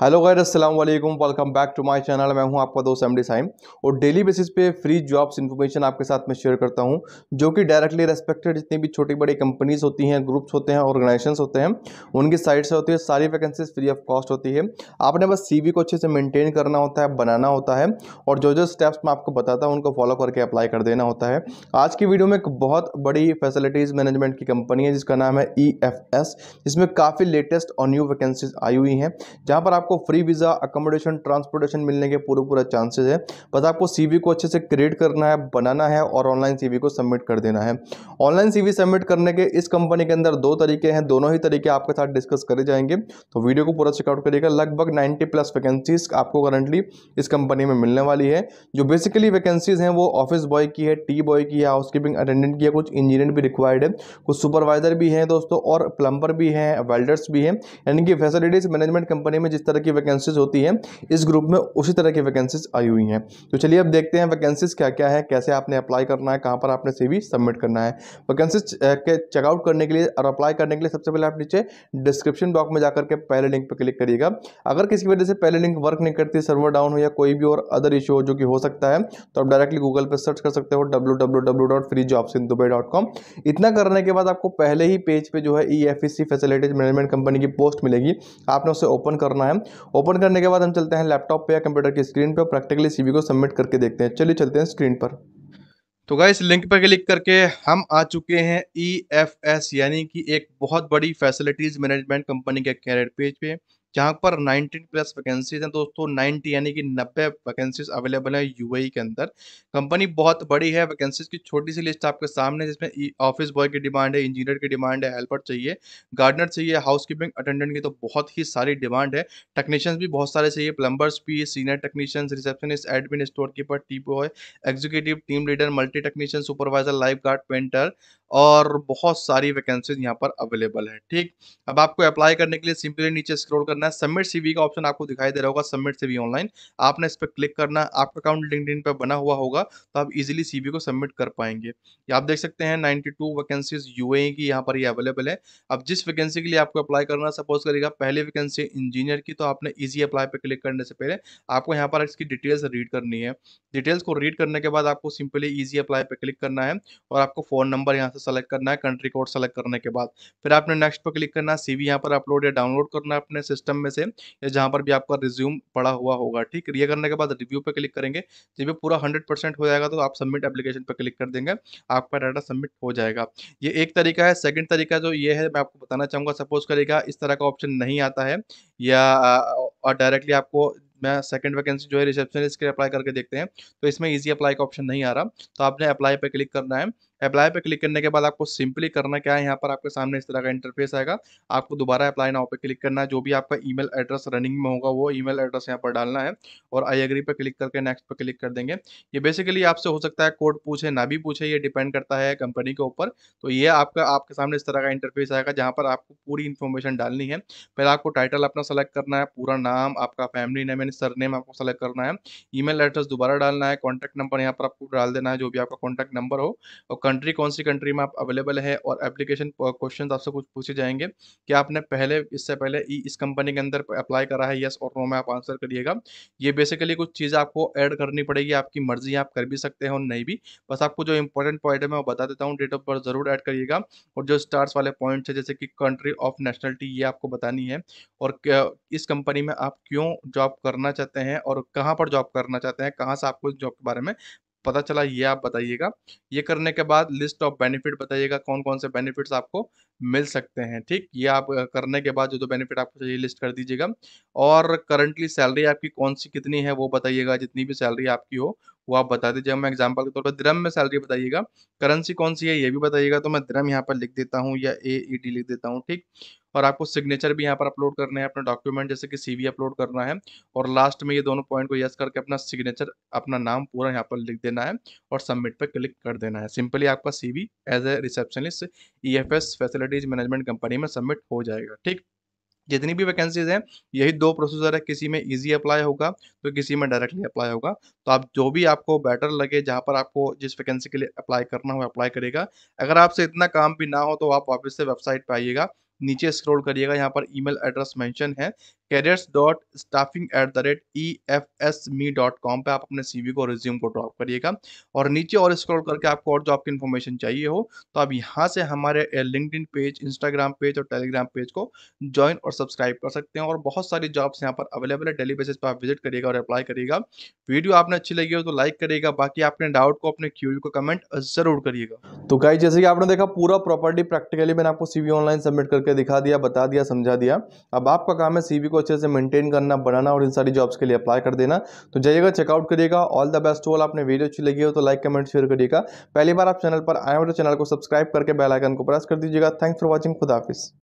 hello गैर अस्सलाम वालेकुम welcome back to my channel मैं हूं आपका दोस्त एमडी साइम और डेली बेसिस पे फ्री जॉब्स इन्फॉर्मेशन आपके साथ में शेयर करता हूं जो कि डायरेक्टली रेस्पेक्टेड जितनी भी छोटी बड़ी कंपनीज होती हैं ग्रुप्स होते हैं ऑर्गेनाइजेशंस होते हैं उनकी साइट से होती है सारी वैकेंसीज फ्री ऑफ कॉस्ट होती है आपने बस सी को अच्छे से मेनटेन करना होता है बनाना होता है और जो जो स्टेप्स मैं आपको बताता हूँ उनको फॉलो करके अप्लाई कर देना होता है आज की वीडियो में एक बहुत बड़ी फैसिलिटीज़ मैनेजमेंट की कंपनी है जिसका नाम है ई e जिसमें काफ़ी लेटेस्ट और न्यू वैकेंसीज आई हुई हैं जहाँ पर आप आपको फ्री वीज़ा अकोमोडेशन ट्रांसपोर्टेशन मिलने के पूरे पूरे चांसेस है बस आपको सीवी को अच्छे से क्रिएट करना है बनाना है और ऑनलाइन सीवी को सबमिट कर देना है ऑनलाइन सीवी सबमिट करने के इस कंपनी के अंदर दो तरीके हैं दोनों ही तरीके आपके साथ डिस्कस करे जाएंगे तो वीडियो को पूरा चेकआउट करिएगा लगभग नाइन्टी प्लस वैकेंसीज आपको करंटली इस कंपनी में मिलने वाली है जो बेसिकली वैकेंसीज हैं वो ऑफिस बॉय की है टी बॉय की है हाउस कीपिंग अटेंडेंट की है कुछ इंजीनियर भी रिक्वायर्ड है कुछ सुपरवाइजर भी हैं दोस्तों और प्लम्बर भी हैं वेल्डर्स भी हैं यानी कि फैसिलिटीज मैनेजमेंट कंपनी में जिस तरह की वैकेंसीज होती है इस ग्रुप में उसी तरह की वैकेंसीज आई हुई हैं तो चलिए अब देखते हैं वैकेंसीज क्या क्या है कैसे आपने अप्लाई करना है कहाँ पर आपने सी सबमिट करना है वैकेंसीज के चेकआउट करने के लिए और अप्लाई करने के लिए सबसे पहले आप नीचे डिस्क्रिप्शन बॉक्स में जाकर के पहले लिंक पर क्लिक करिएगा अगर किसी वजह से पहले लिंक वर्क नहीं करती सर्वर डाउन हो या कोई भी और अदर इशू हो जो कि हो सकता है तो आप डायरेक्टली गूगल पर सर्च कर सकते हो डब्ल्यू इतना करने के बाद आपको पहले ही पेज पे जो है E F C facilities management company की पोस्ट मिलेगी आपने उसे ओपन करना है ओपन करने के बाद हम चलते हैं लैपटॉप पे या कंप्यूटर की स्क्रीन पे और प्रैक्टिकली सीवी को सबमिट करके देखते हैं चलिए चलते हैं स्क्रीन पर तो गाइस लिंक पर क्लिक करके हम आ चुके हैं ई एफ एस यानी कि एक बहुत बड़ी फैसिलिटीज़ मैनेजमेंट कंपनी के कैरियर पेज पे जहाँ पर 19 प्लस वैकेंसीज हैं दोस्तों 90 यानी कि 90 वैकेंसीज अवेलेबल है यूएई e के अंदर कंपनी बहुत बड़ी है वैकेंसीज की छोटी सी लिस्ट आपके सामने जिसमें ऑफिस बॉय की डिमांड है इंजीनियर की डिमांड है हेल्पर चाहिए गार्डनर चाहिए हाउस कीपिंग अटेंडेंट की तो बहुत ही सारी डिमांड है टेक्नीशियंस भी बहुत सारे चाहिए प्लम्बर्स भी senior technicians receptionist admin store keeper टीपो है executive team leader multi technician supervisor lifeguard painter और बहुत सारी वैकेंसीज यहाँ पर अवेलेबल है ठीक अब आपको अप्लाई करने के लिए सिंपली नीचे स्क्रॉल करना है सबमिट सीवी का ऑप्शन आपको दिखाई दे रहा होगा सबमिट सीवी ऑनलाइन आपने इस पर क्लिक करना आपका अकाउंट इन पर बना हुआ होगा तो आप इजिली सीवी को सबमिट कर पाएंगे आप देख सकते हैं नाइन्टी टू वैकेंसीज यू की यहाँ पर ये अवेलेबल है अब जिस वैकेंसी के लिए आपको अप्लाई करना सपोज करेगा पहले वैकेंसी इंजीनियर की तो आपने ईजी अप्लाई पर क्लिक करने से पहले आपको यहाँ पर इसकी डिटेल्स रीड करनी है डिटेल्स को रीड करने के बाद आपको सिंपली ईजी अप्लाई पर क्लिक करना है और आपको फ़ोन नंबर यहाँ से सेलेक्ट करना है कंट्री कोड सेलेक्ट करने के बाद फिर आपने नेक्स्ट पर क्लिक करना है सीवी यहाँ पर अपलोड या डाउनलोड करना है अपने सिस्टम में से या जहाँ पर भी आपका रिज्यूम पड़ा हुआ होगा ठीक ये करने के बाद रिव्यू पर क्लिक करेंगे जब ये पूरा हंड्रेड हो जाएगा तो आप सबमिट एप्लीकेशन पर क्लिक कर देंगे आपका डाटा सबमिट हो जाएगा ये एक तरीका है सेकेंड तरीका जो ये है मैं आपको बताना चाहूँगा सपोज करेगा इस तरह का ऑप्शन नहीं आता है या और डायरेक्टली आपको मैं सेकंड वैकेंसी जो है रिसेप्शनिस्ट के अप्लाई करके देखते हैं तो इसमें इजी अप्लाई का ऑप्शन नहीं आ रहा तो आपने अप्लाई पर क्लिक करना है अप्लाई पे क्लिक करने के बाद आपको सिंपली करना क्या है यहाँ पर आपके सामने इस तरह का इंटरफेस आएगा आपको दोबारा अप्लाई नाउ पे क्लिक करना है जो भी आपका ईमेल एड्रेस रनिंग में होगा वो ईमेल एड्रेस यहाँ पर डालना है और आई एग्री पे क्लिक करके नेक्स्ट पर क्लिक कर देंगे ये बेसिकली आपसे हो सकता है कोड पूछे ना भी पूछे ये डिपेंड करता है कंपनी के ऊपर तो ये आपका आपके सामने इस तरह का इंटरफेस आएगा जहाँ पर आपको पूरी इन्फॉर्मेशन डालनी है पहले आपको टाइटल अपना सेलेक्ट करना है पूरा नाम आपका फैमिली नेम यानी नेम आपको सेलेक्ट करना है ईमेल एड्रेस दोबारा डालना है कॉन्टैक्ट नंबर यहाँ पर आपको डाल देना है जो भी आपका कॉन्टैक्ट नंबर हो और कंट्री कौन सी कंट्री में आप अवेलेबल है और एप्लीकेशन क्वेश्चन आपसे कुछ पूछे जाएंगे कि आपने पहले इससे पहले इस कंपनी के अंदर अप्लाई करा है यस और नो में आप आंसर करिएगा ये बेसिकली कुछ चीज़ें आपको ऐड करनी पड़ेगी आपकी मर्जी आप कर भी सकते हैं और नहीं भी बस आपको जो इंपॉर्टेंट पॉइंट है मैं बता देता हूँ डेट ऑफ बर्थ ज़रूर ऐड करिएगा और जो स्टार्स वाले पॉइंट्स है जैसे कि कंट्री ऑफ नेशनलिटी ये आपको बतानी है और इस कंपनी में आप क्यों जॉब करना चाहते हैं और कहाँ पर जॉब करना चाहते हैं कहाँ से आपको इस जॉब के बारे में पता चला ये आप बताइएगा ये करने के बाद लिस्ट ऑफ बेनिफिट बताइएगा कौन कौन से बेनिफिट्स आपको मिल सकते हैं ठीक ये आप करने के बाद जो जो बेनिफिट आपको चाहिए लिस्ट कर दीजिएगा और करंटली सैलरी आपकी कौन सी कितनी है वो बताइएगा जितनी भी सैलरी आपकी हो वो आप बता दीजिए मैं एग्जाम्पल के तौर पर द्रम में सैलरी बताइएगा करेंसी कौन सी है ये भी बताइएगा तो मैं द्रम यहाँ पर लिख देता हूँ या ए ई टी लिख देता हूँ ठीक और आपको सिग्नेचर भी यहाँ पर अपलोड करने हैं अपना डॉक्यूमेंट जैसे कि सीवी अपलोड करना है और लास्ट में ये दोनों पॉइंट को यस करके अपना सिग्नेचर अपना नाम पूरा यहाँ पर लिख देना है और सबमिट पर क्लिक कर देना है सिंपली आपका CV as a receptionist E facilities management company में सबमिट हो जाएगा ठीक जितनी भी वैकेंसीज हैं यही दो प्रोसीजर है किसी में इजी अप्लाई होगा तो किसी में डायरेक्टली अप्लाई होगा तो आप जो भी आपको बेटर लगे जहाँ पर आपको जिस वैकेंसी के लिए अप्लाई करना हो अप्लाई करेगा अगर आपसे इतना काम भी ना हो तो आप वापस से वेबसाइट पर आइएगा नीचे स्क्रॉल करिएगा यहाँ पर ईमेल एड्रेस मेंशन है careers dot staffing at the rate E F S me dot com पर आप अपने सीवी को रिज्यूम को ड्रॉप करिएगा और नीचे और स्क्रॉल करके आपको और जॉब की इन्फॉर्मेशन चाहिए हो तो आप यहाँ से हमारे लिंकड पेज इंस्टाग्राम पेज और टेलीग्राम पेज को ज्वाइन और सब्सक्राइब कर सकते हैं और बहुत सारी जॉब्स यहाँ पर अवेलेबल है डेली बेसिस पर आप विजिट करिएगा और अप्लाई करिएगा वीडियो आपने अच्छी लगी हो तो लाइक करिएगा बाकी आपने डाउट को अपने क्यू को कमेंट जरूर करिएगा तो गाइज जैसे कि आपने देखा पूरा प्रॉपर्टी प्रैक्टिकली मैंने आपको सीवी ऑनलाइन सबमिट करके करके दिखा दिया बता दिया समझा दिया अब आपका काम है सीवी को अच्छे से मेंटेन करना बनाना और इन सारी जॉब्स के लिए अप्लाई कर देना तो जाइएगा चेकआउट करिएगा ऑल द बेस्ट ऑल आपने वीडियो अच्छी लगी हो तो लाइक कमेंट शेयर करिएगा पहली बार आप चैनल पर आए हो तो चैनल को सब्सक्राइब करके बेलाइकन को प्रेस कर दीजिएगा थैंक्स फॉर वॉचिंग खुदाफिस